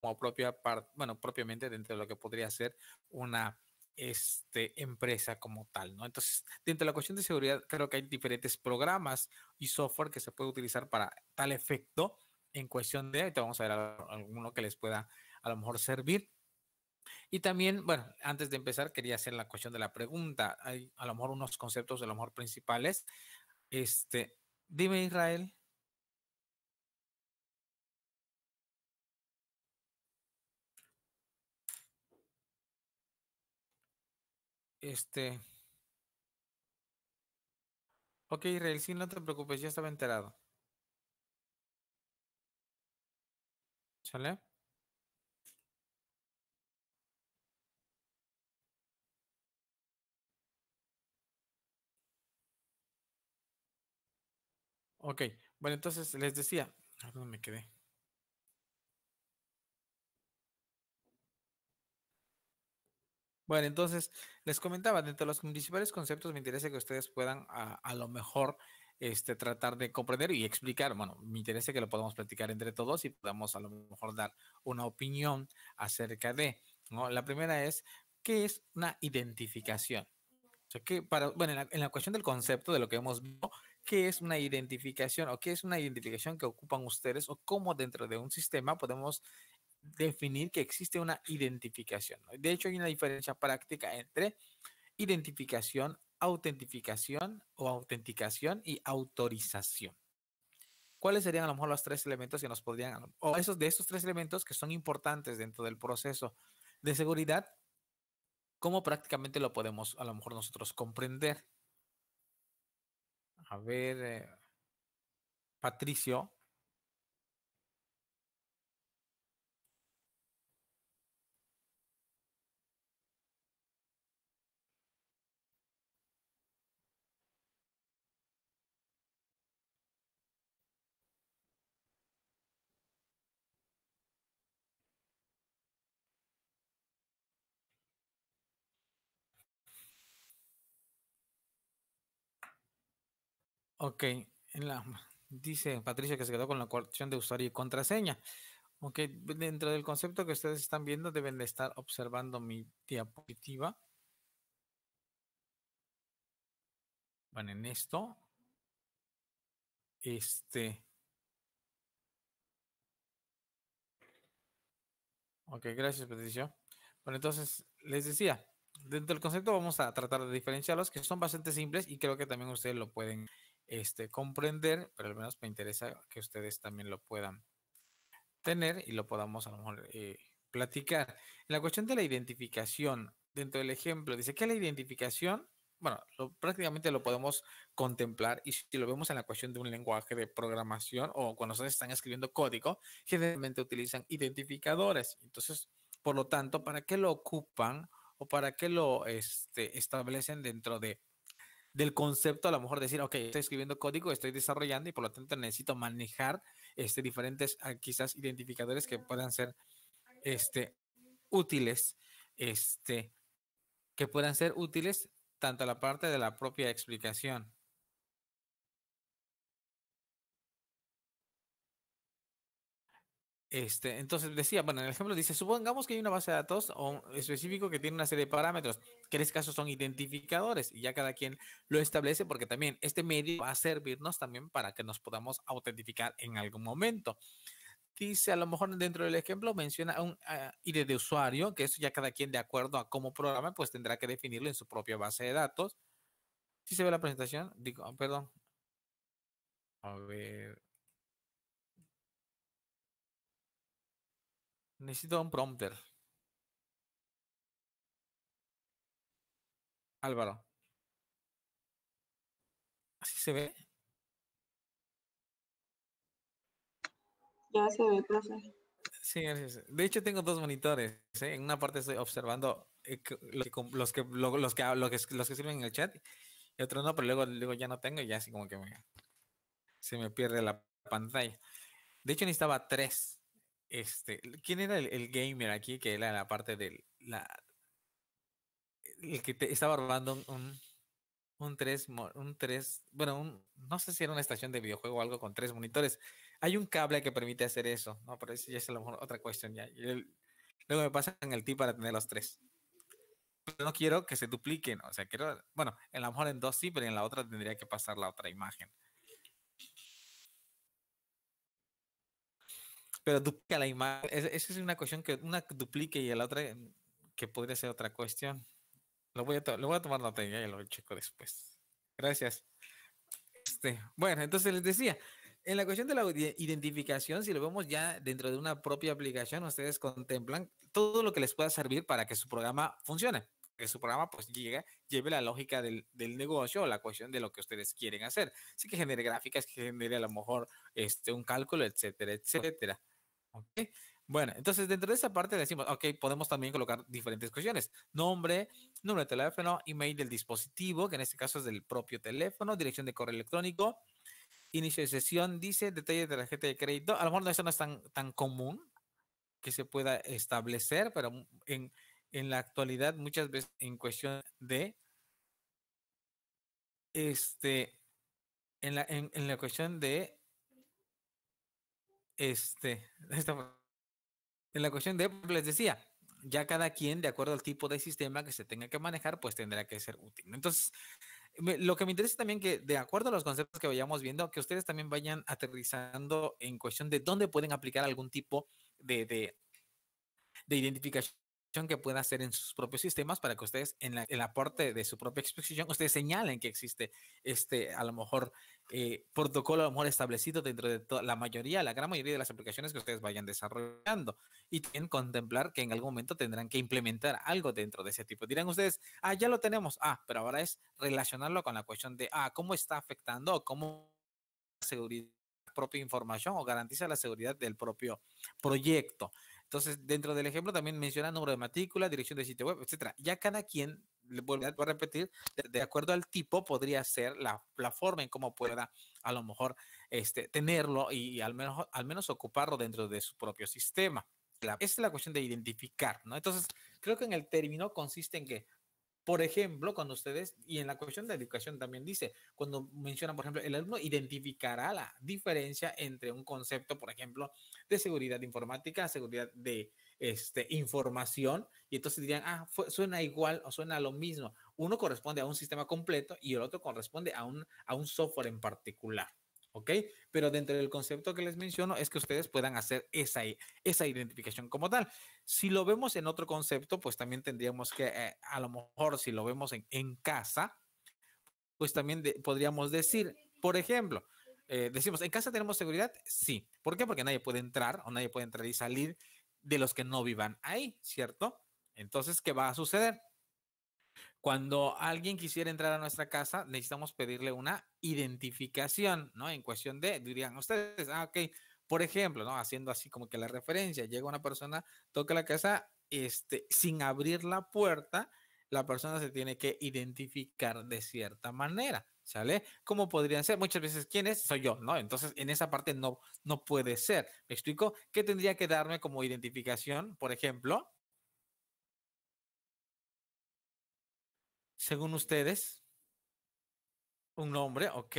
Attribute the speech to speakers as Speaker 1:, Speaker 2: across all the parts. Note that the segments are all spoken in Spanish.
Speaker 1: como propia parte, bueno, propiamente dentro de lo que podría ser una este, empresa como tal, ¿no? Entonces, dentro de la cuestión de seguridad, creo que hay diferentes programas y software que se puede utilizar para tal efecto en cuestión de, ahí vamos a ver alguno que les pueda a lo mejor servir. Y también, bueno, antes de empezar, quería hacer la cuestión de la pregunta. Hay a lo mejor unos conceptos, a lo mejor principales. Este, dime, Israel. Este. Ok, Israel, sí, no te preocupes, ya estaba enterado. ¿Sale? Ok, bueno, entonces les decía, ¿a ah, me quedé? Bueno, entonces, les comentaba, dentro de los principales conceptos me interesa que ustedes puedan a, lo mejor este, tratar de comprender y explicar. Bueno, me interesa que lo podamos platicar entre todos y podamos a lo mejor dar una opinión acerca de, ¿no? La primera es, ¿qué es una identificación? que para, bueno, en la, en la, cuestión del concepto de lo que hemos visto, ¿qué es una identificación o qué es una identificación que ocupan ustedes o cómo dentro de un sistema podemos definir que existe una identificación. De hecho, hay una diferencia práctica entre identificación, autentificación o autenticación y autorización. ¿Cuáles serían a lo mejor los tres elementos que nos podrían, o esos de esos tres elementos que son importantes dentro del proceso de seguridad? ¿Cómo prácticamente lo podemos a lo mejor nosotros comprender? A ver, eh, Patricio, Ok, en la, dice Patricia que se quedó con la cuestión de usuario y contraseña. Ok, dentro del concepto que ustedes están viendo deben de estar observando mi diapositiva. Bueno, en esto, este... Ok, gracias Patricia. Bueno, entonces les decía, dentro del concepto vamos a tratar de diferenciarlos, que son bastante simples y creo que también ustedes lo pueden este, comprender, pero al menos me interesa que ustedes también lo puedan tener y lo podamos a lo mejor eh, platicar. En la cuestión de la identificación, dentro del ejemplo, dice que la identificación, bueno, prácticamente lo podemos contemplar y si lo vemos en la cuestión de un lenguaje de programación o cuando ustedes están escribiendo código, generalmente utilizan identificadores. Entonces, por lo tanto, ¿para qué lo ocupan o para qué lo este, establecen dentro de del concepto, a lo mejor decir, ok, estoy escribiendo código, estoy desarrollando y por lo tanto necesito manejar este, diferentes ah, quizás identificadores que puedan ser este, útiles, este, que puedan ser útiles tanto a la parte de la propia explicación Este, entonces decía, bueno, en el ejemplo dice, supongamos que hay una base de datos o específico que tiene una serie de parámetros, que en este caso son identificadores, y ya cada quien lo establece porque también este medio va a servirnos también para que nos podamos autentificar en algún momento. Dice, a lo mejor dentro del ejemplo menciona un ID ah, de usuario, que eso ya cada quien de acuerdo a cómo programa, pues tendrá que definirlo en su propia base de datos. Si ¿Sí se ve la presentación, digo, ah, perdón. A ver. Necesito un prompter. Álvaro. ¿Así se ve? Ya se ve, profe. Sí, gracias. De hecho, tengo dos monitores. ¿eh? En una parte estoy observando eh, los, que, los, los, los, que, sirven en el chat y otro no, pero luego, luego ya no tengo y ya así como que se me pierde la pantalla. De hecho, necesitaba tres. Este, ¿Quién era el, gamer aquí que era la parte del. La, el que estaba robando un, un 3, un tres, bueno, no sé si era una estación de videojuego o algo con tres monitores. Hay un cable que permite hacer eso, ¿no? Pero eso ya es a lo mejor otra cuestión ya. luego me pasan el tip para tener los tres. Pero no quiero que se dupliquen, o sea, quiero, bueno, a lo mejor en dos sí, pero en la otra tendría que pasar la otra imagen. pero duplica la imagen. Esa es una cuestión que una duplique y la otra mm, que podría ser otra cuestión. Lo voy a, lo a tomar nota y lo checo después. Gracias. Este, bueno, entonces les decía, en la cuestión de la identificación, si lo vemos ya dentro de una propia aplicación, ustedes contemplan todo lo que les pueda servir para que su programa funcione, que su programa pues llegue, lleve la lógica del, negocio o la cuestión de lo que ustedes quieren hacer. Así que genere gráficas, que genere a lo mejor este, un cálculo, etcétera, etcétera. Okay. Bueno, entonces dentro de esa parte decimos, ok, podemos también colocar diferentes cuestiones. Nombre, número de teléfono, email del dispositivo, que en este caso es del propio teléfono, dirección de correo electrónico, inicio de sesión, dice, detalle de tarjeta de crédito. A lo mejor eso no es tan, tan común que se pueda establecer, pero en, la actualidad muchas veces en cuestión de, este, en en la cuestión de este, en la cuestión de pues, les decía, ya cada quien, de acuerdo al tipo de sistema que se tenga que manejar, pues tendrá que ser útil. Entonces, lo que me interesa también que, de acuerdo a los conceptos que vayamos viendo, que ustedes también vayan aterrizando en cuestión de dónde pueden aplicar algún tipo de identificación que pueda hacer en sus propios sistemas para que ustedes en, el aporte de su propia exposición, ustedes señalen que existe este, a lo mejor, eh, protocolo a lo mejor establecido dentro de la mayoría, la gran mayoría de las aplicaciones que ustedes vayan desarrollando y también contemplar que en algún momento tendrán que implementar algo dentro de ese tipo. Dirán ustedes, ah, ya lo tenemos, ah, pero ahora es relacionarlo con la cuestión de, ah, ¿cómo está afectando o cómo seguridad propia información o garantiza la seguridad del propio proyecto. Entonces, dentro del ejemplo también menciona número de matrícula, dirección de sitio web, etcétera. Ya cada quien, le a repetir, de, acuerdo al tipo podría ser la, plataforma forma en cómo pueda a lo mejor este, tenerlo y, al, menos, al menos ocuparlo dentro de su propio sistema. es la cuestión de identificar, ¿no? Entonces, creo que en el término consiste en que por ejemplo, cuando ustedes, y en la cuestión de educación también dice, cuando mencionan, por ejemplo, el alumno identificará la diferencia entre un concepto, por ejemplo, de seguridad informática, seguridad de este, información, y entonces dirían, ah, suena igual o suena lo mismo. Uno corresponde a un sistema completo y el otro corresponde a un software en particular. ¿ok? Pero dentro del concepto que les menciono es que ustedes puedan hacer esa, esa identificación como tal. Si lo vemos en otro concepto, pues también tendríamos que, eh, a lo mejor si lo vemos en, casa, pues también podríamos decir, por ejemplo, eh, decimos, ¿en casa tenemos seguridad? Sí. ¿Por qué? Porque nadie puede entrar o nadie puede entrar y salir de los que no vivan ahí, ¿cierto? Entonces, ¿qué va a suceder? Cuando alguien quisiera entrar a nuestra casa, necesitamos pedirle una identificación, ¿no? En cuestión de, dirían ustedes, ah, ok, por ejemplo, ¿no? Haciendo así como que la referencia, llega una persona, toca la casa, este, sin abrir la puerta, la persona se tiene que identificar de cierta manera, ¿sale? ¿Cómo podrían ser? Muchas veces, ¿quién es? Soy yo, ¿no? Entonces, en esa parte no, no puede ser. ¿Me explico? ¿Qué tendría que darme como identificación? Por ejemplo, según ustedes, un nombre, ok.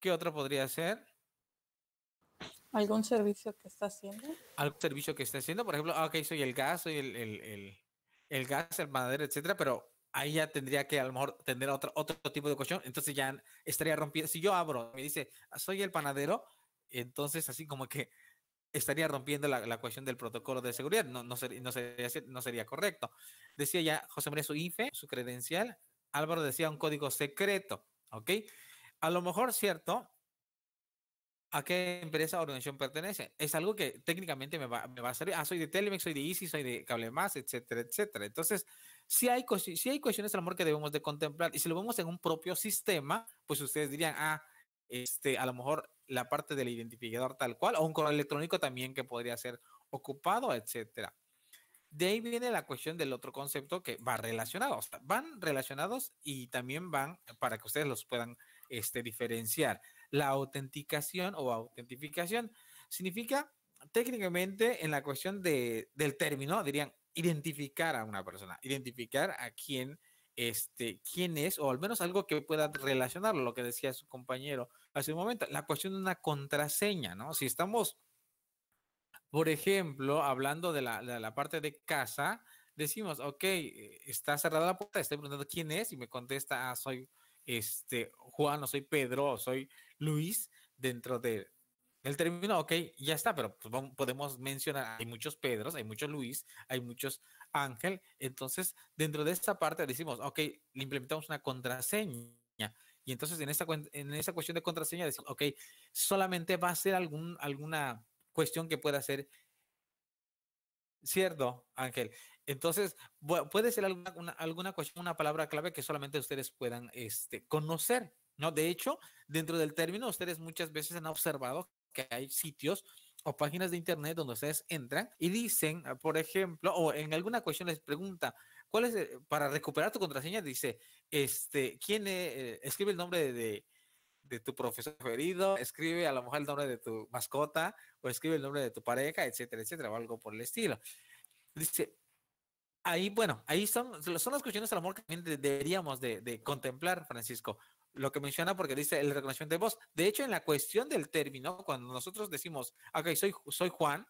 Speaker 1: ¿Qué otro podría ser? ¿Algún servicio que está haciendo? Algún servicio que está haciendo, por ejemplo, ah, ok, soy el gas, soy el, el, el, el gas, el panadero, etcétera, pero ahí ya tendría que a lo mejor tener otro, otro tipo de cuestión, entonces ya estaría rompiendo. Si yo abro, me dice, ah, soy el panadero, entonces así como que estaría rompiendo la, la, cuestión del protocolo de seguridad. No, no, no, sería, no sería correcto. Decía ya José María su IFE, su credencial. Álvaro decía un código secreto. ¿Ok? A lo mejor, cierto, a qué empresa o organización pertenece. Es algo que técnicamente me va, me va a salir. Ah, soy de Telemex, soy de Easy, soy de Cable Más, etcétera, etcétera. Entonces, si hay, si hay cuestiones, de amor que debemos de contemplar. Y si lo vemos en un propio sistema, pues ustedes dirían, ah, este, a lo mejor la parte del identificador tal cual o un correo electrónico también que podría ser ocupado, etcétera. De ahí viene la cuestión del otro concepto que va relacionado, van relacionados y también van eh, para que ustedes los puedan este, diferenciar. La autenticación o autentificación significa técnicamente en la cuestión del término, dirían identificar a una persona, identificar a quién, este, quién es, o al menos algo que pueda relacionarlo, lo que decía su compañero hace un momento, la cuestión de una contraseña, ¿no? Si estamos, por ejemplo, hablando de la, la parte de casa, decimos, ok, eh, está cerrada la puerta, estoy preguntando quién es y me contesta, ah, soy este, Juan o soy Pedro o soy Luis dentro de, el término, ok, ya está, pero pues, podemos mencionar, hay muchos Pedros, hay muchos Luis, hay muchos Ángel. Entonces, dentro de esta parte decimos, ok, le implementamos una contraseña. Y entonces en esa, en esa cuestión de contraseña decir, ok, solamente va a ser algún, alguna cuestión que pueda ser cierto, Ángel. Entonces, puede ser alguna, alguna cuestión, una palabra clave que solamente ustedes puedan este, conocer, ¿no? De hecho, dentro del término, ustedes muchas veces han observado que hay sitios o páginas de internet donde ustedes entran y dicen, por ejemplo, o en alguna cuestión les pregunta, ¿cuál es, eh, para recuperar tu contraseña, dice, este, ¿quién e, escribe el nombre de, de tu profesor querido? Escribe a lo mejor el nombre de tu mascota o escribe el nombre de tu pareja, etcétera, etcétera, o algo por el estilo. Dice, ahí, bueno, ahí son, son las cuestiones lo amor que también deberíamos de, de, contemplar, Francisco. Lo que menciona porque dice el reconocimiento de voz. De hecho, en la cuestión del término, cuando nosotros decimos, ah, ok, soy, soy Juan,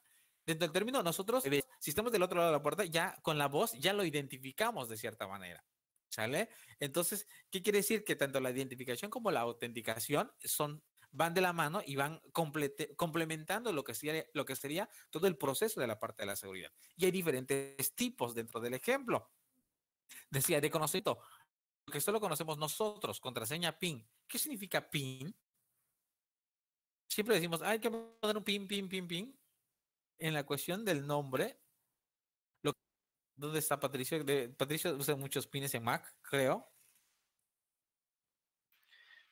Speaker 1: dentro del término nosotros, eh, si estamos del otro lado de la puerta, ya con la voz ya lo identificamos de cierta manera. ¿Sale? Entonces, ¿qué quiere decir? Que tanto la identificación como la autenticación son, van de la mano y van complementando lo que, sería, lo que sería todo el proceso de la parte de la seguridad. Y hay diferentes tipos dentro del ejemplo. Decía de conocido, que lo conocemos nosotros, contraseña PIN. ¿Qué significa PIN? Siempre decimos, hay que poner un PIN, PIN, PIN, PIN. En la cuestión del nombre, ¿Dónde está Patricio? Patricio usa muchos pines en Mac, creo.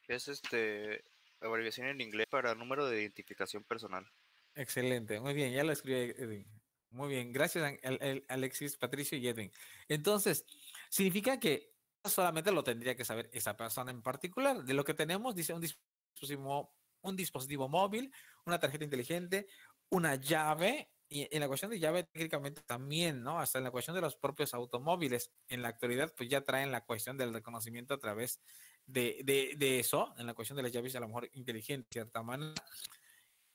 Speaker 1: Es este abreviación en inglés para número de identificación personal. Excelente, muy bien, ya lo escribí Edwin. Muy bien, gracias Alexis, Patricio y Edwin. Entonces, significa que solamente lo tendría que saber esa persona en particular. De lo que tenemos, dice un un dispositivo móvil, una tarjeta inteligente, una llave y en la cuestión de llave técnicamente también, ¿no? Hasta en la cuestión de los propios automóviles. En la actualidad, pues ya traen la cuestión del reconocimiento a través de, eso, en la cuestión de las llaves a lo mejor inteligente, de cierta manera,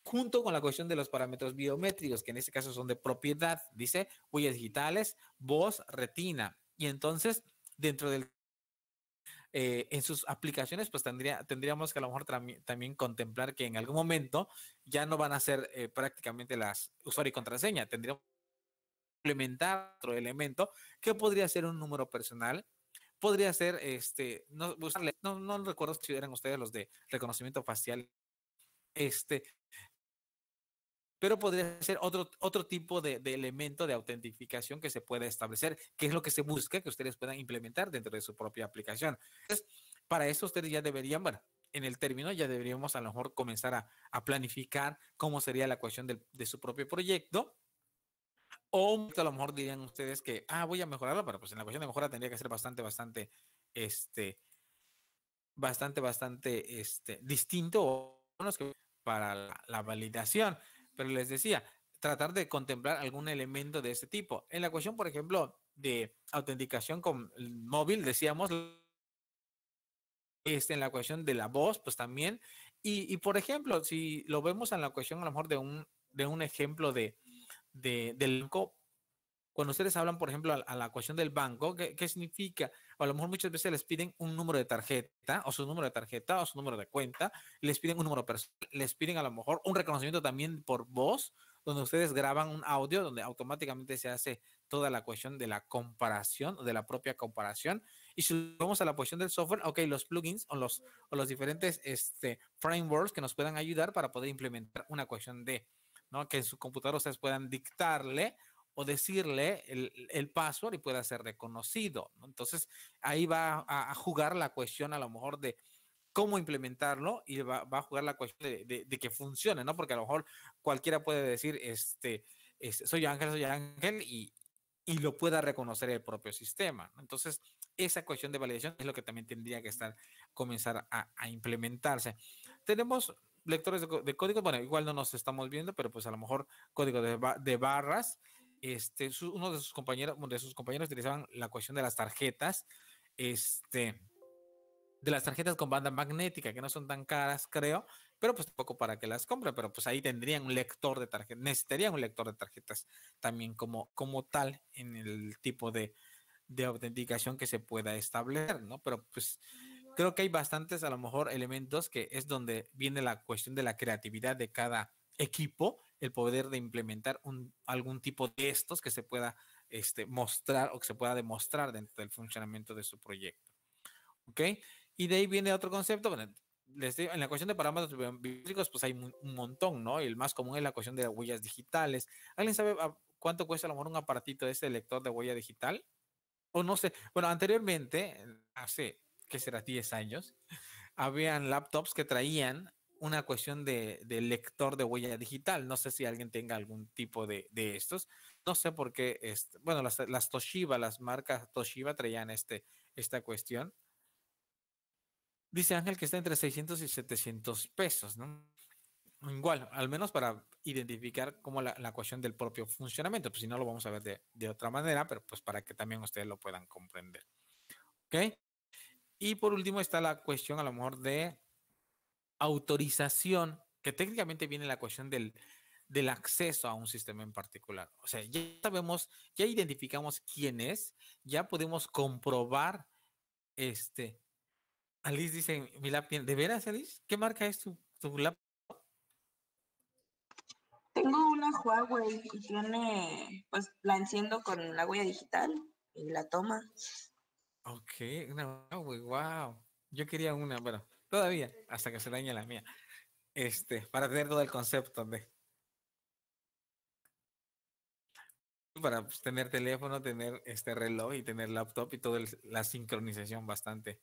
Speaker 1: junto con la cuestión de los parámetros biométricos, que en este caso son de propiedad, dice huellas digitales, voz, retina. Y entonces, dentro del eh, en sus aplicaciones, pues tendría, tendríamos que a lo mejor también contemplar que en algún momento ya no van a ser eh, prácticamente las usuario y contraseña, tendríamos que implementar otro elemento que podría ser un número personal, podría ser, este, no, no, no recuerdo si eran ustedes los de reconocimiento facial, este, pero podría ser otro, otro tipo de, de, elemento de autentificación que se pueda establecer, que es lo que se busca que ustedes puedan implementar dentro de su propia aplicación. Entonces, para eso ustedes ya deberían, bueno, en el término ya deberíamos a lo mejor comenzar a, a planificar cómo sería la cuestión de, de su propio proyecto. O a lo mejor dirían ustedes que, ah, voy a mejorarlo, pero pues en la cuestión de mejora tendría que ser bastante, bastante, este, bastante, bastante, este, distinto para la, la validación. Pero les decía, tratar de contemplar algún elemento de este tipo. En la cuestión, por ejemplo, de autenticación con el móvil, decíamos, este, en la cuestión de la voz, pues también. Y, por ejemplo, si lo vemos en la cuestión a lo mejor de un, de un ejemplo de, del banco, cuando ustedes hablan, por ejemplo, a, la cuestión del banco, ¿qué, ¿qué, significa? a lo mejor muchas veces les piden un número de tarjeta o su número de tarjeta o su número de cuenta, les piden un número personal, les piden a lo mejor un reconocimiento también por voz, donde ustedes graban un audio donde automáticamente se hace toda la cuestión de la comparación, de la propia comparación. Y si vamos a la cuestión del software, ok, los plugins o los, o los diferentes este, frameworks que nos puedan ayudar para poder implementar una cuestión de, ¿no? Que en su computadora ustedes puedan dictarle o decirle el, el password y pueda ser reconocido. Entonces, ahí va a, jugar la cuestión a lo mejor de cómo implementarlo y va, va a jugar la cuestión de, de, que funcione, ¿no? Porque a lo mejor cualquiera puede decir, este, este, soy Ángel, soy Ángel y, y lo pueda reconocer el propio sistema. Entonces, esa cuestión de validación es lo que también tendría que estar, comenzar a, implementarse. Tenemos lectores de, código, códigos, bueno, igual no nos estamos viendo, pero pues a lo mejor código de, de barras, este, uno de sus compañeros, de sus compañeros utilizaban la cuestión de las tarjetas, este, de las tarjetas con banda magnética, que no son tan caras, creo, pero pues tampoco para que las compre, pero pues ahí tendrían un lector de tarjetas, necesitarían un lector de tarjetas también como, como tal en el tipo de, de autenticación que se pueda establecer, ¿no? Pero pues creo que hay bastantes, a lo mejor, elementos que es donde viene la cuestión de la creatividad de cada equipo el poder de implementar un, algún tipo de estos que se pueda este, mostrar o que se pueda demostrar dentro del funcionamiento de su proyecto. ¿Ok? Y de ahí viene otro concepto. en la cuestión de parámetros bíblicos, pues hay un, montón, ¿no? Y el más común es la cuestión de huellas digitales. ¿Alguien sabe ah, cuánto cuesta a lo mejor un aparatito de este lector de huella digital? O no sé. Bueno, anteriormente, hace, ¿qué será? 10 años, habían laptops que traían una cuestión de, lector de huella digital. No sé si alguien tenga algún tipo de, estos. No sé por qué, este, bueno, las, Toshiba, las marcas Toshiba traían este, esta cuestión. Dice Ángel que está entre 600 y 700 pesos, ¿no? Igual, al menos para identificar como la, cuestión del propio funcionamiento, pues si no lo vamos a ver de, otra manera, pero pues para que también ustedes lo puedan comprender. ¿Ok? Y por último está la cuestión a lo mejor de autorización, que técnicamente viene la cuestión del, acceso a un sistema en particular. O sea, ya sabemos, ya identificamos quién es, ya podemos comprobar este. Alice dice, mi laptop, ¿de veras, Alice? ¿Qué marca es tu, tu laptop? Tengo una Huawei y tiene, pues la enciendo con la huella digital y la toma. Ok, una Huawei, wow. Yo quería una, pero Todavía, hasta que se dañe la mía. Este, para tener todo el concepto de. Para pues, tener teléfono, tener este reloj y tener laptop y toda la sincronización bastante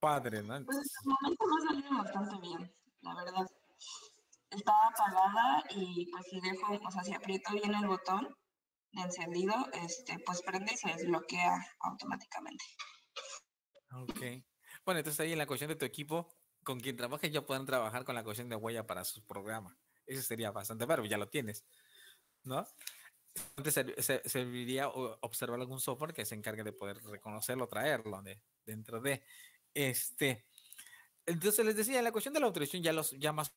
Speaker 1: padre, ¿no? Pues en momento no salido bastante bien, la verdad. Estaba apagada y pues si dejo, o sea, si aprieto bien el botón de encendido, este, pues prende y se desbloquea automáticamente. Ok. Bueno, entonces ahí en la cuestión de tu equipo, con quien trabajes ya puedan trabajar con la cuestión de huella para su programa. Eso sería bastante bueno, pues ya lo tienes, ¿no? Antes serviría observar algún software que se encargue de poder reconocerlo, traerlo de, dentro de este. Entonces les decía, la cuestión de la autorización ya los ya más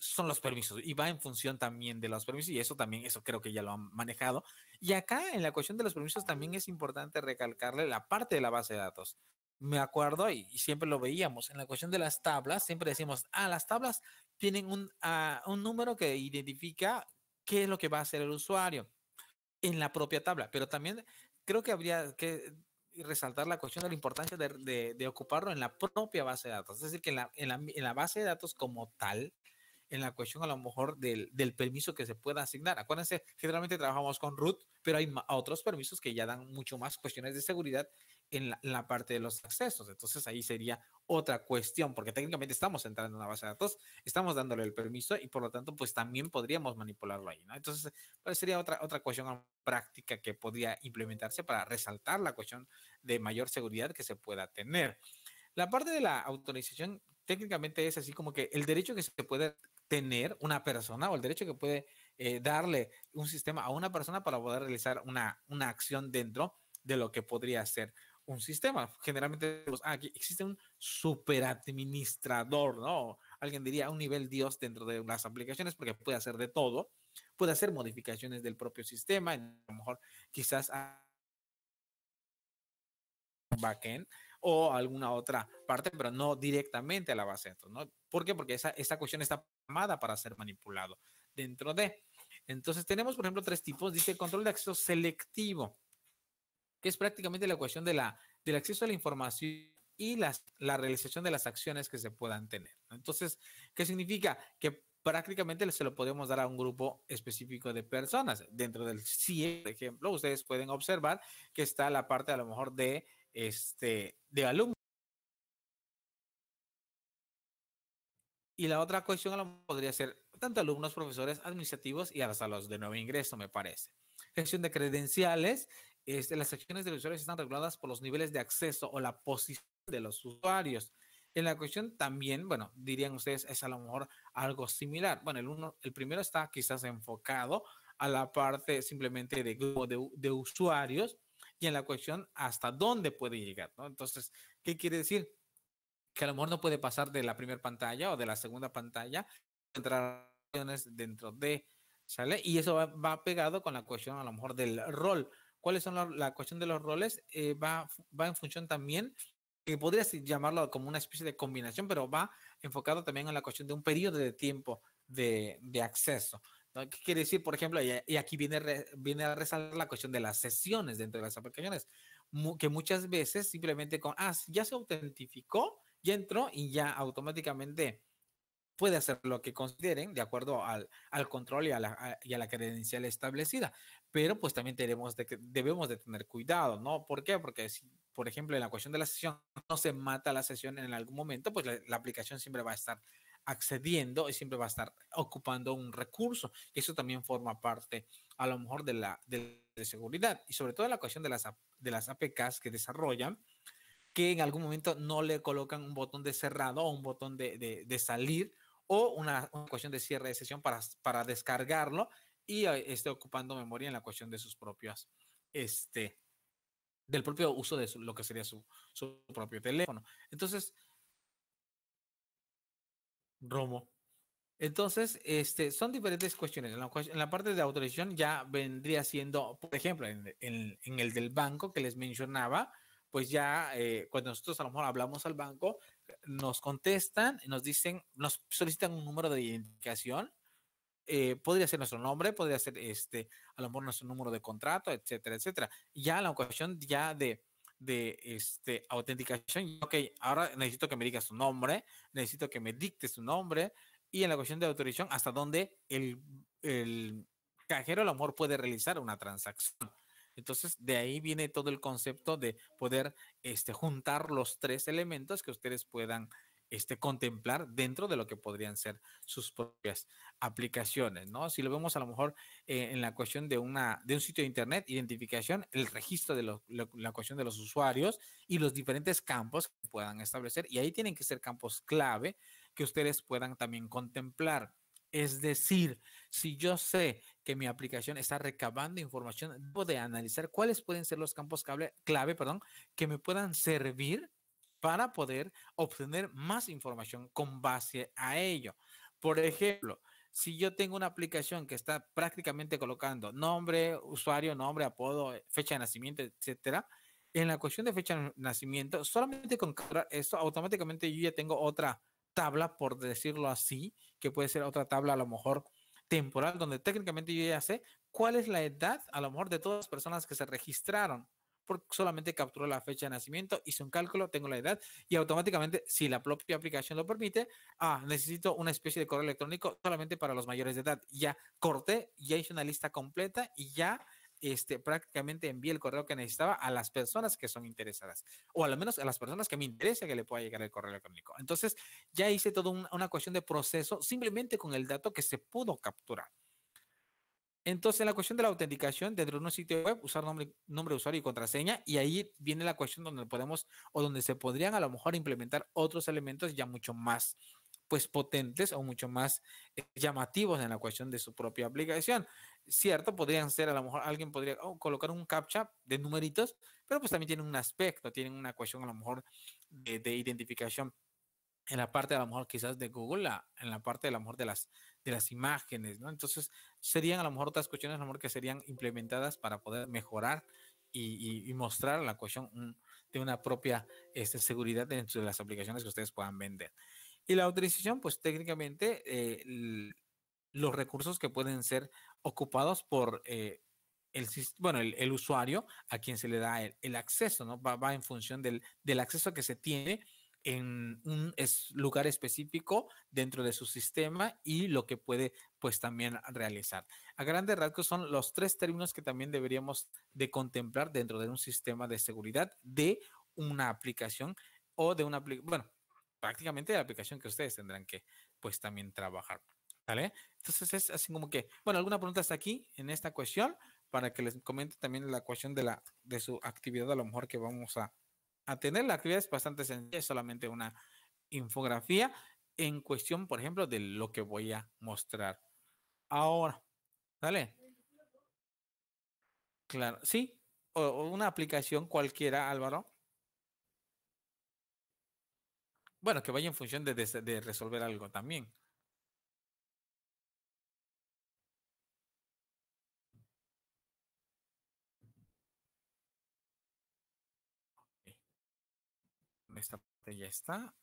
Speaker 1: son los permisos y va en función también de los permisos y eso también, eso creo que ya lo han manejado. Y acá en la cuestión de los permisos también es importante recalcarle la parte de la base de datos me acuerdo y, siempre lo veíamos, en la cuestión de las tablas, siempre decimos, ah, las tablas tienen ah, un, número que identifica qué es lo que va a hacer el usuario en la propia tabla, pero también creo que habría que resaltar la cuestión de la importancia de, ocuparlo en la propia base de datos, es decir, que en la, base de datos como tal, en la cuestión a lo mejor del, del, permiso que se pueda asignar. Acuérdense, generalmente trabajamos con root, pero hay otros permisos que ya dan mucho más cuestiones de seguridad en la, parte de los accesos. Entonces ahí sería otra cuestión, porque técnicamente estamos entrando en una base de datos, estamos dándole el permiso y por lo tanto, pues también podríamos manipularlo ahí, ¿no? Entonces, pues, sería otra, otra cuestión práctica que podría implementarse para resaltar la cuestión de mayor seguridad que se pueda tener. La parte de la autorización técnicamente es así como que el derecho que se puede tener una persona o el derecho que puede eh, darle un sistema a una persona para poder realizar una, una acción dentro de lo que podría ser un sistema. Generalmente, ah, aquí existe un superadministrador, ¿no? Alguien diría un nivel Dios dentro de las aplicaciones porque puede hacer de todo, puede hacer modificaciones del propio sistema, a lo mejor quizás a backend o alguna otra parte, pero no directamente a la base de datos, ¿no? ¿Por qué? Porque esa, esa cuestión está amada para ser manipulado dentro de. Entonces tenemos, por ejemplo, tres tipos. Dice control de acceso selectivo es prácticamente la cuestión de la, del acceso a la información y las, la realización de las acciones que se puedan tener. Entonces, ¿qué significa? Que prácticamente se lo podemos dar a un grupo específico de personas. Dentro del CIE, por ejemplo, ustedes pueden observar que está la parte a lo mejor de, este, de alumnos. Y la otra cuestión podría ser tanto alumnos, profesores, administrativos y hasta los de nuevo ingreso, me parece. Gestión de credenciales este, las acciones de los usuarios están reguladas por los niveles de acceso o la posición de los usuarios. En la cuestión también, bueno, dirían ustedes, es a lo mejor algo similar. Bueno, el, uno, el primero está quizás enfocado a la parte simplemente de grupo de, usuarios y en la cuestión hasta dónde puede llegar, ¿no? Entonces, ¿qué quiere decir? Que a lo mejor no puede pasar de la primera pantalla o de la segunda pantalla, entrar dentro de, ¿sale? Y eso va, va pegado con la cuestión a lo mejor del rol cuáles son la, cuestión de los roles, eh, va, va en función también, que podrías llamarlo como una especie de combinación, pero va enfocado también en la cuestión de un periodo de tiempo de, acceso. ¿Qué quiere decir, por ejemplo? Y, aquí viene, viene a resaltar la cuestión de las sesiones dentro de las aplicaciones, que muchas veces simplemente con, ah, ya se autentificó, ya entró y ya automáticamente puede hacer lo que consideren de acuerdo al, al control y a, la, y a, la, credencial establecida. Pero pues también tenemos de, debemos de tener cuidado, ¿no? ¿Por qué? Porque si, por ejemplo, en la cuestión de la sesión no se mata la sesión en algún momento, pues la, aplicación siempre va a estar accediendo y siempre va a estar ocupando un recurso. Eso también forma parte a lo mejor de la de, seguridad y sobre todo en la cuestión de las, de las APKs que desarrollan que en algún momento no le colocan un botón de cerrado o un botón de, de, de salir o una, cuestión de cierre de sesión para, para descargarlo y eh, esté ocupando memoria en la cuestión de sus propias, este, del propio uso de lo que sería su, su propio teléfono. Entonces, Romo. Entonces, este, son diferentes cuestiones. En la, parte de autorización ya vendría siendo, por ejemplo, en, el del banco que les mencionaba, pues ya eh, cuando nosotros a lo mejor hablamos al banco, nos contestan, nos dicen, nos solicitan un número de identificación. Eh, podría ser nuestro nombre, podría ser este, a lo mejor nuestro número de contrato, etcétera, etcétera. Ya la cuestión ya de, de este, autenticación, ok, ahora necesito que me diga su nombre, necesito que me dicte su nombre, y en la cuestión de autorización, hasta dónde el, el cajero a lo mejor puede realizar una transacción. Entonces, de ahí viene todo el concepto de poder este, juntar los tres elementos que ustedes puedan este, contemplar dentro de lo que podrían ser sus propias aplicaciones, ¿no? Si lo vemos a lo mejor eh, en la cuestión de, una, de un sitio de internet, identificación, el registro de la cuestión de los usuarios y los diferentes campos que puedan establecer. Y ahí tienen que ser campos clave que ustedes puedan también contemplar. Es decir, si yo sé que mi aplicación está recabando información, debo de analizar cuáles pueden ser los campos clave perdón, que me puedan servir para poder obtener más información con base a ello. Por ejemplo, si yo tengo una aplicación que está prácticamente colocando nombre, usuario, nombre, apodo, fecha de nacimiento, etcétera, en la cuestión de fecha de nacimiento, solamente con eso esto, automáticamente yo ya tengo otra tabla, por decirlo así, que puede ser otra tabla a lo mejor temporal donde técnicamente yo ya sé cuál es la edad, a lo mejor, de todas las personas que se registraron, porque solamente capturó la fecha de nacimiento, hice un cálculo, tengo la edad, y automáticamente, si la propia aplicación lo permite, ah, necesito una especie de correo electrónico solamente para los mayores de edad. Ya corté, ya hice una lista completa y ya este, prácticamente envíe el correo que necesitaba a las personas que son interesadas, o al menos a las personas que me interesa que le pueda llegar el correo electrónico. Entonces, ya hice toda una cuestión de proceso simplemente con el dato que se pudo capturar. Entonces, la cuestión de la autenticación dentro de un sitio web, usar nombre, nombre de usuario y contraseña, y ahí viene la cuestión donde podemos o donde se podrían a lo mejor implementar otros elementos ya mucho más pues potentes o mucho más eh, llamativos en la cuestión de su propia aplicación cierto, podrían ser, a lo mejor alguien podría oh, colocar un captcha de numeritos, pero pues también tienen un aspecto, tienen una cuestión a lo mejor de, identificación en la parte a lo mejor quizás de Google, en la parte a lo mejor de las, de las imágenes, ¿no? Entonces serían a lo mejor otras cuestiones a lo mejor que serían implementadas para poder mejorar y, mostrar la cuestión de una propia este, seguridad dentro de las aplicaciones que ustedes puedan vender. Y la autorización, pues técnicamente eh, los recursos que pueden ser ocupados por eh, el, bueno, el, usuario a quien se le da el, acceso, ¿no? Va, en función del, acceso que se tiene en un lugar específico dentro de su sistema y lo que puede pues también realizar. A grandes rasgos son los tres términos que también deberíamos de contemplar dentro de un sistema de seguridad de una aplicación o de una, aplicación bueno, prácticamente de la aplicación que ustedes tendrán que pues también trabajar. ¿Vale? Entonces es así como que, bueno, alguna pregunta está aquí en esta cuestión para que les comente también la cuestión de, la, de su actividad a lo mejor que vamos a, tener. La actividad es bastante sencilla, es solamente una infografía en cuestión, por ejemplo, de lo que voy a mostrar ahora. ¿Vale? Claro, sí. O, una aplicación cualquiera, Álvaro. Bueno, que vaya en función de resolver algo también. Esta parte ya está.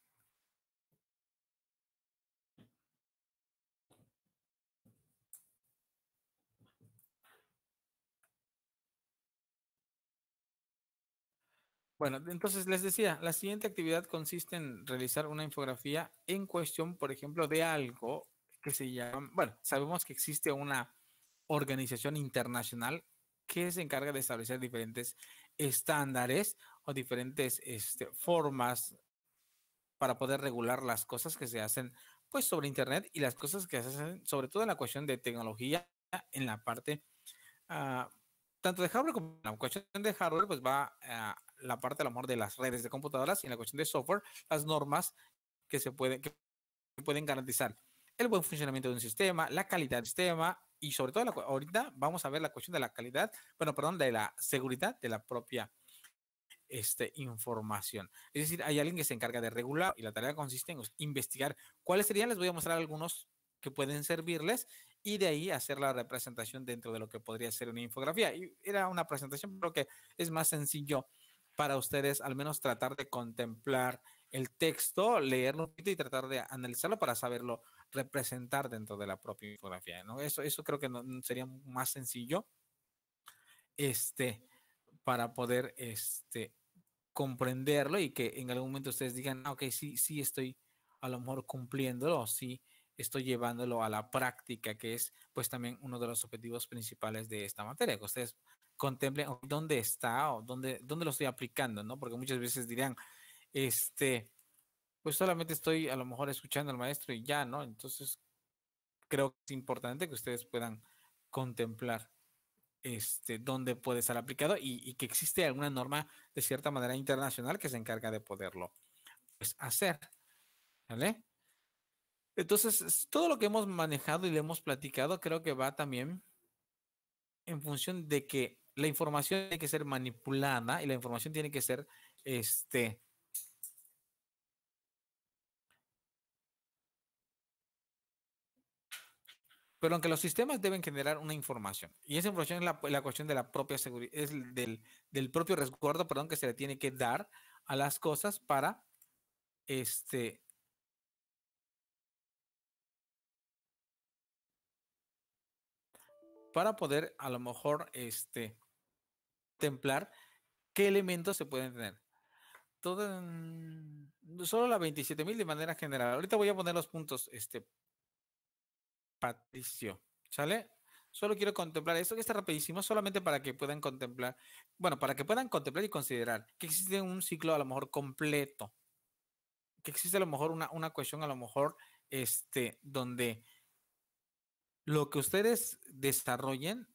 Speaker 1: Bueno, entonces les decía, la siguiente actividad consiste en realizar una infografía en cuestión, por ejemplo, de algo que se llama, bueno, sabemos que existe una organización internacional que se encarga de establecer diferentes estándares o diferentes este, formas para poder regular las cosas que se hacen pues sobre internet y las cosas que se hacen sobre todo en la cuestión de tecnología en la parte ah, tanto de hardware como en la cuestión de hardware pues va a la parte a lo mejor de las redes de computadoras y en la cuestión de software las normas que se pueden que pueden garantizar el buen funcionamiento de un sistema la calidad del sistema y sobre todo ahorita vamos a ver la cuestión de la calidad bueno perdón de la seguridad de la propia este, información. Es decir, hay alguien que se encarga de regular y la tarea consiste en pues, investigar cuáles serían, les voy a mostrar algunos que pueden servirles y de ahí hacer la representación dentro de lo que podría ser una infografía. Y era una presentación, pero que es más sencillo para ustedes al menos tratar de contemplar el texto, leerlo y tratar de analizarlo para saberlo representar dentro de la propia infografía. ¿no? Eso, eso creo que sería más sencillo este, para poder este, comprenderlo y que en algún momento ustedes digan, ah, ok, sí, sí estoy a lo mejor cumpliéndolo, sí estoy llevándolo a la práctica, que es pues también uno de los objetivos principales de esta materia, que ustedes contemplen dónde está o dónde, dónde lo estoy aplicando, ¿no? Porque muchas veces dirían, este, pues solamente estoy a lo mejor escuchando al maestro y ya, ¿no? Entonces, creo que es importante que ustedes puedan contemplar este, dónde puede estar aplicado y, que existe alguna norma de cierta manera internacional que se encarga de poderlo pues, hacer. Entonces, todo lo que hemos manejado y le hemos platicado creo que va también en función de que la información tiene que ser manipulada y la información tiene que ser este, Pero aunque los sistemas deben generar una información, y esa información es la, cuestión de la propia seguridad, es del, propio resguardo, perdón, que se le tiene que dar a las cosas para este. Para poder a lo mejor este templar qué elementos se pueden tener. Todo, solo la 27.000 de manera general. Ahorita voy a poner los puntos este, Patricio. ¿Sale? Solo quiero contemplar esto que está rapidísimo, solamente para que puedan contemplar, bueno, para que puedan contemplar y considerar que existe un ciclo a lo mejor completo, que existe a lo mejor una, una cuestión a lo mejor, este, donde lo que ustedes desarrollen,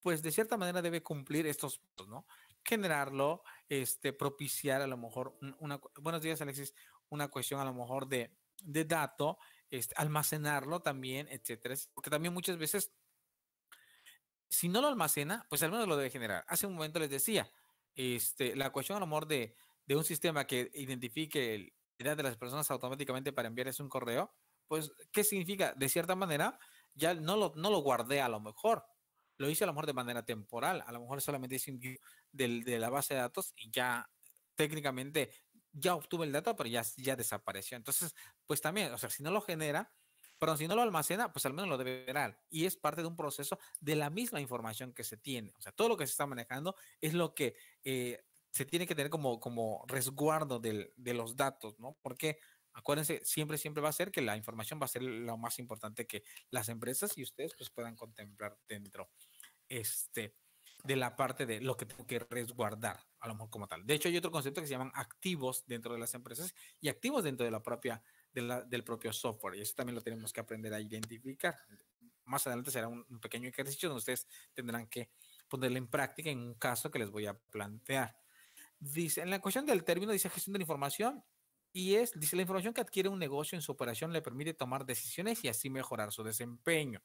Speaker 1: pues de cierta manera debe cumplir estos puntos, ¿no? Generarlo, este, propiciar a lo mejor una, buenos días Alexis, una cuestión a lo mejor de, de dato este, almacenarlo también, etcétera. Porque también muchas veces, si no lo almacena, pues al menos lo debe generar. Hace un momento les decía, este, la cuestión a lo de, un sistema que identifique la edad de las personas automáticamente para enviarles un correo, pues, ¿qué significa? De cierta manera, ya no lo, no lo guardé a lo mejor, lo hice a lo mejor de manera temporal, a lo mejor solamente hice un de la base de datos y ya técnicamente ya obtuve el dato, pero ya, ya desapareció. Entonces, pues también, o sea, si no lo genera, pero si no lo almacena, pues al menos lo debe verar. Y es parte de un proceso de la misma información que se tiene. O sea, todo lo que se está manejando es lo que eh, se tiene que tener como, como resguardo del, de los datos, ¿no? Porque acuérdense, siempre, siempre va a ser que la información va a ser lo más importante que las empresas y ustedes pues puedan contemplar dentro. Este, de la parte de lo que tengo que resguardar, a lo mejor como tal. De hecho, hay otro concepto que se llaman activos dentro de las empresas y activos dentro de la propia, del propio software. Y eso también lo tenemos que aprender a identificar. Más adelante será un, pequeño ejercicio donde ustedes tendrán que ponerlo en práctica en un caso que les voy a plantear. Dice, en la cuestión del término dice gestión de la información y es, dice, la información que adquiere un negocio en su operación le permite tomar decisiones y así mejorar su desempeño.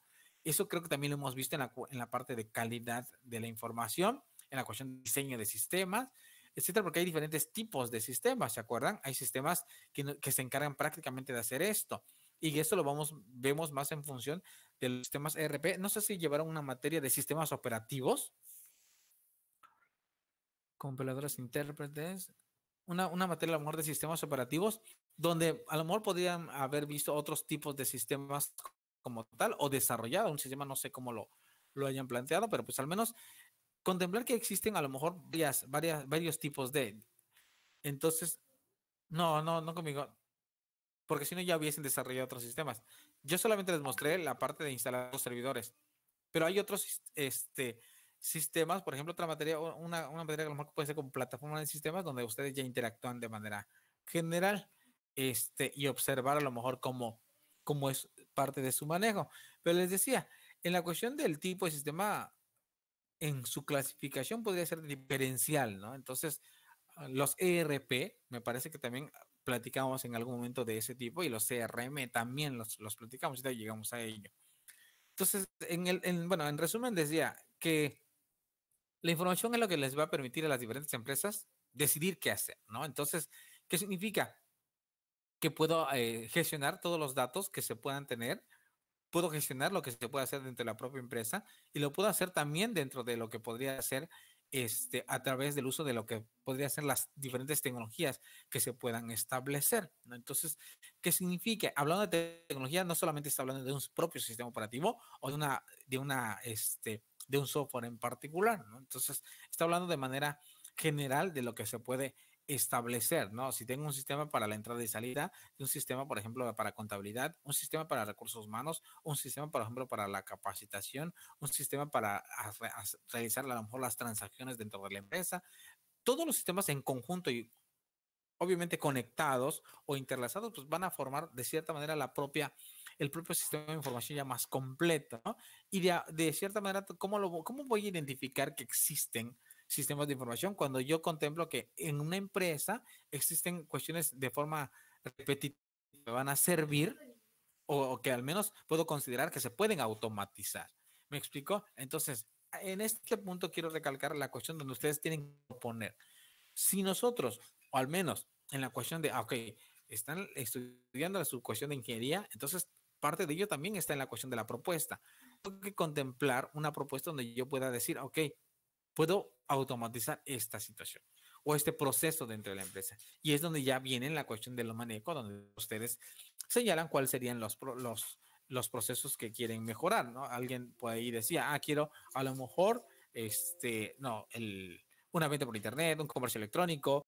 Speaker 1: Eso creo que también lo hemos visto en la, parte de calidad de la información, en la cuestión de diseño de sistemas, etcétera, porque hay diferentes tipos de sistemas, ¿se acuerdan? Hay sistemas que, se encargan prácticamente de hacer esto. Y esto lo vamos, vemos más en función de los sistemas ERP. No sé si llevaron una materia de sistemas operativos. Compiladores intérpretes. Una, una materia a lo mejor de sistemas operativos, donde a lo mejor podrían haber visto otros tipos de sistemas como tal o desarrollado un sistema, no sé cómo lo, lo hayan planteado, pero pues al menos contemplar que existen a lo mejor varias, varios tipos de. Entonces, no, no, no conmigo. Porque si no ya hubiesen desarrollado otros sistemas. Yo solamente les mostré la parte de instalar los servidores. Pero hay otros este, sistemas, por ejemplo, otra materia, una, una materia que a lo mejor puede ser como plataforma de sistemas donde ustedes ya interactúan de manera general este, y observar a lo mejor cómo, cómo es parte de su manejo. Pero les decía, en la cuestión del tipo de sistema, en su clasificación podría ser diferencial, ¿no? Entonces, ah, los ERP, me parece que también ah, platicamos en algún momento de ese tipo, y los CRM también los, platicamos y ya llegamos a ello. Entonces, en el, bueno, en resumen decía que la información es lo que les va a permitir a las diferentes empresas decidir qué hacer, ¿no? Entonces, ¿qué significa? que puedo eh, gestionar todos los datos que se puedan tener, puedo gestionar lo que se puede hacer dentro de la propia empresa y lo puedo hacer también dentro de lo que podría hacer este, a través del uso de lo que podría ser las diferentes tecnologías que se puedan establecer. Entonces, ¿qué significa? Hablando de tecnología, no solamente está hablando de un propio sistema operativo o de una, de una, este, de un software en particular, Entonces, está hablando de manera general de lo que se puede establecer, ¿no? Si tengo un sistema para la entrada y salida, un sistema, por ejemplo, para contabilidad, un sistema para recursos humanos, un sistema, por ejemplo, para la capacitación, un sistema para realizar a lo mejor las transacciones dentro de la empresa, todos los sistemas en conjunto y obviamente conectados o interlazados, pues van a formar de cierta manera la propia el propio sistema de información ya más completo, ¿no? Y de, cierta manera, ¿cómo, ¿cómo voy a identificar que existen sistemas de información, cuando yo contemplo que en una empresa existen cuestiones de forma repetitiva que van a servir o, que al menos puedo considerar que se pueden automatizar. ¿Me explico? Entonces, en este punto quiero recalcar la cuestión donde ustedes tienen que poner. Si nosotros, o al menos en la cuestión de, ah, ok, están estudiando su cuestión de ingeniería, entonces parte de ello también está en la cuestión de la propuesta. Tengo que contemplar una propuesta donde yo pueda decir, ok, puedo automatizar esta situación o este proceso dentro de la empresa. Y es donde ya viene la cuestión de lo manejo donde ustedes señalan cuáles serían los, los, los procesos que quieren mejorar, ¿no? Alguien por ahí decía, ah, quiero a lo mejor, este, no, el, una venta por internet, un comercio electrónico,